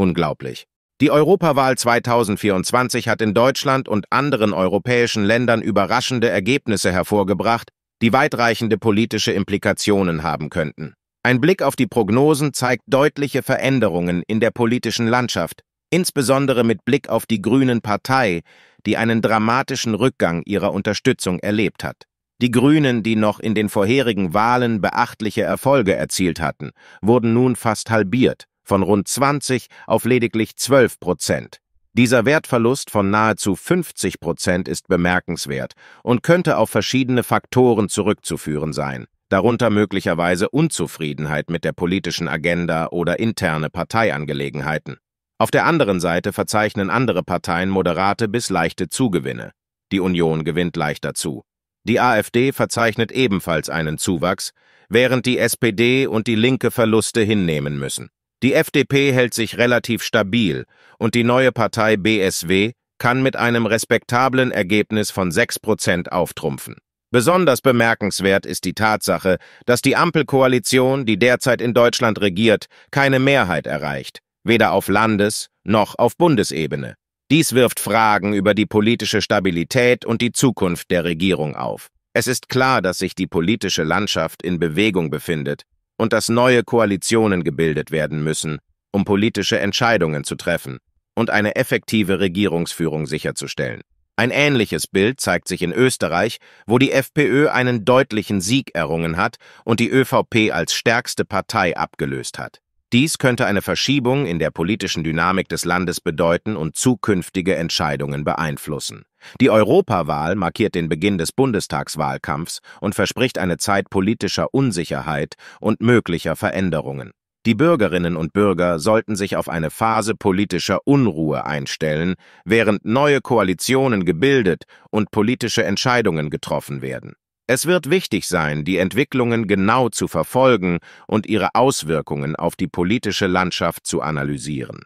Unglaublich. Die Europawahl 2024 hat in Deutschland und anderen europäischen Ländern überraschende Ergebnisse hervorgebracht, die weitreichende politische Implikationen haben könnten. Ein Blick auf die Prognosen zeigt deutliche Veränderungen in der politischen Landschaft, insbesondere mit Blick auf die Grünen Partei, die einen dramatischen Rückgang ihrer Unterstützung erlebt hat. Die Grünen, die noch in den vorherigen Wahlen beachtliche Erfolge erzielt hatten, wurden nun fast halbiert von rund 20 auf lediglich 12 Prozent. Dieser Wertverlust von nahezu 50 Prozent ist bemerkenswert und könnte auf verschiedene Faktoren zurückzuführen sein, darunter möglicherweise Unzufriedenheit mit der politischen Agenda oder interne Parteiangelegenheiten. Auf der anderen Seite verzeichnen andere Parteien moderate bis leichte Zugewinne. Die Union gewinnt leichter zu. Die AfD verzeichnet ebenfalls einen Zuwachs, während die SPD und die Linke Verluste hinnehmen müssen. Die FDP hält sich relativ stabil und die neue Partei BSW kann mit einem respektablen Ergebnis von 6% auftrumpfen. Besonders bemerkenswert ist die Tatsache, dass die Ampelkoalition, die derzeit in Deutschland regiert, keine Mehrheit erreicht, weder auf Landes- noch auf Bundesebene. Dies wirft Fragen über die politische Stabilität und die Zukunft der Regierung auf. Es ist klar, dass sich die politische Landschaft in Bewegung befindet und dass neue Koalitionen gebildet werden müssen, um politische Entscheidungen zu treffen und eine effektive Regierungsführung sicherzustellen. Ein ähnliches Bild zeigt sich in Österreich, wo die FPÖ einen deutlichen Sieg errungen hat und die ÖVP als stärkste Partei abgelöst hat. Dies könnte eine Verschiebung in der politischen Dynamik des Landes bedeuten und zukünftige Entscheidungen beeinflussen. Die Europawahl markiert den Beginn des Bundestagswahlkampfs und verspricht eine Zeit politischer Unsicherheit und möglicher Veränderungen. Die Bürgerinnen und Bürger sollten sich auf eine Phase politischer Unruhe einstellen, während neue Koalitionen gebildet und politische Entscheidungen getroffen werden. Es wird wichtig sein, die Entwicklungen genau zu verfolgen und ihre Auswirkungen auf die politische Landschaft zu analysieren.